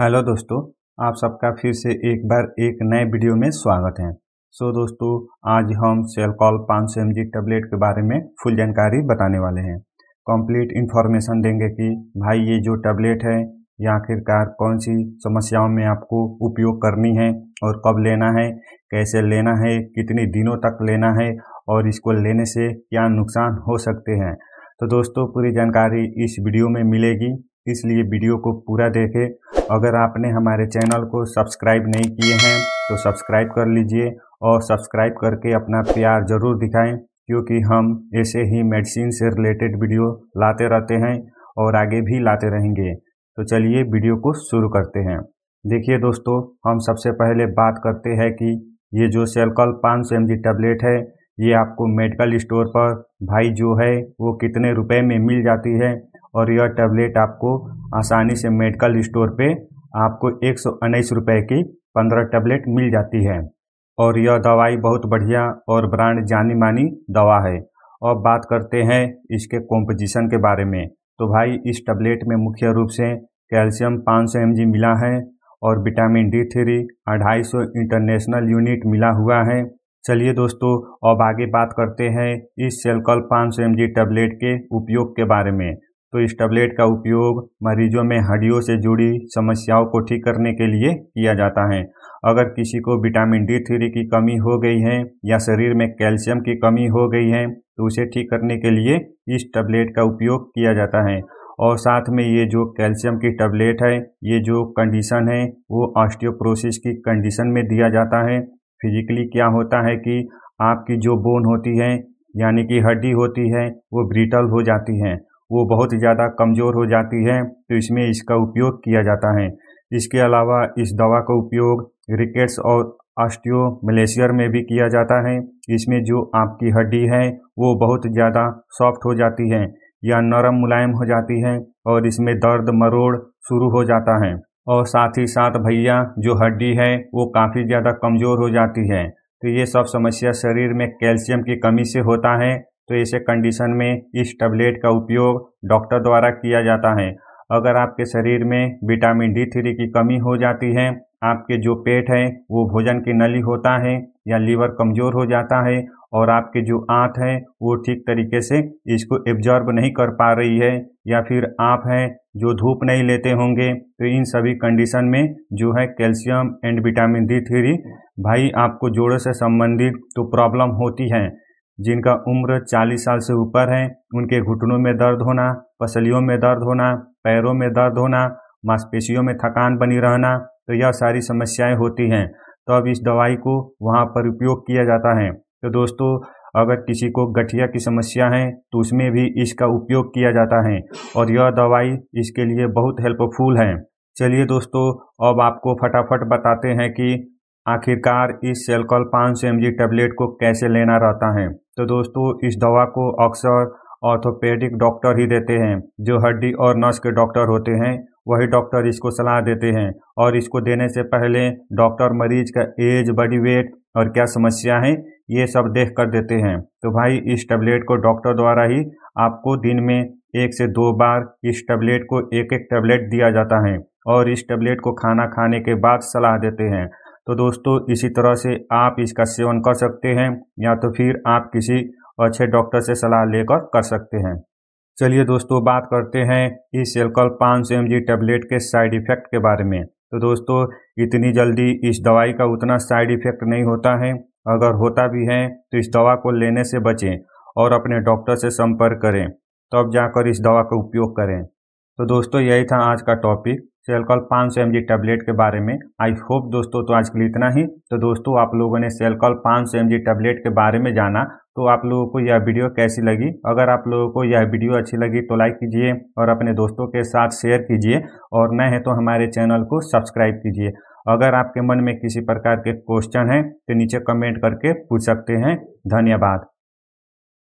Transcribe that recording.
hello दोस्तों आप सबका फिर से एक बार एक नए वीडियो में स्वागत है सो so, दोस्तों आज हम सेलकॉल पाँच सौ एम टेबलेट के बारे में फुल जानकारी बताने वाले हैं कंप्लीट इन्फॉर्मेशन देंगे कि भाई ये जो टैबलेट है ये आखिरकार कौन सी समस्याओं में आपको उपयोग करनी है और कब लेना है कैसे लेना है कितने दिनों तक लेना है और इसको लेने से क्या नुकसान हो सकते हैं तो दोस्तों पूरी जानकारी इस वीडियो में मिलेगी इसलिए वीडियो को पूरा देखें अगर आपने हमारे चैनल को सब्सक्राइब नहीं किए हैं तो सब्सक्राइब कर लीजिए और सब्सक्राइब करके अपना प्यार ज़रूर दिखाएं क्योंकि हम ऐसे ही मेडिसिन से रिलेटेड वीडियो लाते रहते हैं और आगे भी लाते रहेंगे तो चलिए वीडियो को शुरू करते हैं देखिए दोस्तों हम सबसे पहले बात करते हैं कि ये जो सेलकल पाँच सौ टैबलेट है ये आपको मेडिकल स्टोर पर भाई जो है वो कितने रुपए में मिल जाती है और यह टैबलेट आपको आसानी से मेडिकल स्टोर पे आपको एक सौ उन्नीस रुपये की पंद्रह टैबलेट मिल जाती है और यह दवाई बहुत बढ़िया और ब्रांड जानी मानी दवा है अब बात करते हैं इसके कॉम्पोजिशन के बारे में तो भाई इस टैबलेट में मुख्य रूप से कैल्शियम 500 सौ मिला है और विटामिन डी थ्री अढ़ाई सौ इंटरनेशनल यूनिट मिला हुआ है चलिए दोस्तों अब आगे बात करते हैं इस सेलकल पाँच सौ एम टैबलेट के उपयोग के बारे में तो इस टैबलेट का उपयोग मरीजों में हड्डियों से जुड़ी समस्याओं को ठीक करने के लिए किया जाता है अगर किसी को विटामिन डी थ्री की कमी हो गई है या शरीर में कैल्शियम की कमी हो गई है तो उसे ठीक करने के लिए इस टैबलेट का उपयोग किया जाता है और साथ में ये जो कैल्शियम की टैबलेट है ये जो कंडीशन है वो ऑस्टियोप्रोसिस की कंडीशन में दिया जाता है फिजिकली क्या होता है कि आपकी जो बोन होती है यानी कि हड्डी होती है वो ब्रिटल हो जाती है वो बहुत ज़्यादा कमज़ोर हो जाती है तो इसमें इसका उपयोग किया जाता है इसके अलावा इस दवा का उपयोग रिकेट्स और मलेशियर में भी किया जाता है इसमें जो आपकी हड्डी है वो बहुत ज़्यादा सॉफ्ट हो जाती है या नरम मुलायम हो जाती है और इसमें दर्द मरोड़ शुरू हो जाता है और साथ ही साथ भैया जो हड्डी है वो काफ़ी ज़्यादा कमज़ोर हो जाती है तो ये सब समस्या शरीर में कैल्शियम की कमी से होता है तो ऐसे कंडीशन में इस टैबलेट का उपयोग डॉक्टर द्वारा किया जाता है अगर आपके शरीर में विटामिन डी थ्री की कमी हो जाती है आपके जो पेट है वो भोजन की नली होता है या लीवर कमज़ोर हो जाता है और आपके जो आँत है वो ठीक तरीके से इसको एब्जॉर्ब नहीं कर पा रही है या फिर आप हैं जो धूप नहीं लेते होंगे तो इन सभी कंडीशन में जो है calcium and vitamin D three भाई आपको जोड़ों से संबंधित तो प्रॉब्लम होती है जिनका उम्र 40 साल से ऊपर है उनके घुटनों में दर्द होना पसलियों में दर्द होना पैरों में दर्द होना मांसपेशियों में थकान बनी रहना तो यह सारी समस्याएं होती हैं तो अब इस दवाई को वहाँ पर उपयोग किया जाता है तो दोस्तों अगर किसी को गठिया की समस्या है तो उसमें भी इसका उपयोग किया जाता है और यह दवाई इसके लिए बहुत हेल्पफुल है चलिए दोस्तों अब आपको फटाफट बताते हैं कि आखिरकार इस सेलकॉल पाँच सौ एम टैबलेट को कैसे लेना रहता है तो दोस्तों इस दवा को अक्सर ऑर्थोपेडिक डॉक्टर ही देते हैं जो हड्डी और नस के डॉक्टर होते हैं वही डॉक्टर इसको सलाह देते हैं और इसको देने से पहले डॉक्टर मरीज का एज बॉडी वेट और क्या समस्या है ये सब देख कर देते हैं तो भाई इस टैबलेट को डॉक्टर द्वारा ही आपको दिन में एक से दो बार इस टैबलेट को एक एक टैबलेट दिया जाता है और इस टैबलेट को खाना खाने के बाद सलाह देते हैं तो दोस्तों इसी तरह से आप इसका सेवन कर सकते हैं या तो फिर आप किसी अच्छे डॉक्टर से सलाह लेकर कर सकते हैं चलिए दोस्तों बात करते हैं इस एल्कल पाँच सौ एम टैबलेट के साइड इफ़ेक्ट के बारे में तो दोस्तों इतनी जल्दी इस दवाई का उतना साइड इफ़ेक्ट नहीं होता है अगर होता भी है तो इस दवा को लेने से बचें और अपने डॉक्टर से संपर्क करें तब जाकर इस दवा का उपयोग करें तो दोस्तों यही था आज का टॉपिक सेलकॉल पाँच सौ टैबलेट के बारे में आई होप दोस्तों तो आज के लिए इतना ही तो दोस्तों आप लोगों ने सेल कॉल पाँच सौ टैबलेट के बारे में जाना तो आप लोगों को यह वीडियो कैसी लगी अगर आप लोगों को यह वीडियो अच्छी लगी तो लाइक कीजिए और अपने दोस्तों के साथ शेयर कीजिए और न है तो हमारे चैनल को सब्सक्राइब कीजिए अगर आपके मन में किसी प्रकार के क्वेश्चन हैं तो नीचे कमेंट करके पूछ सकते हैं धन्यवाद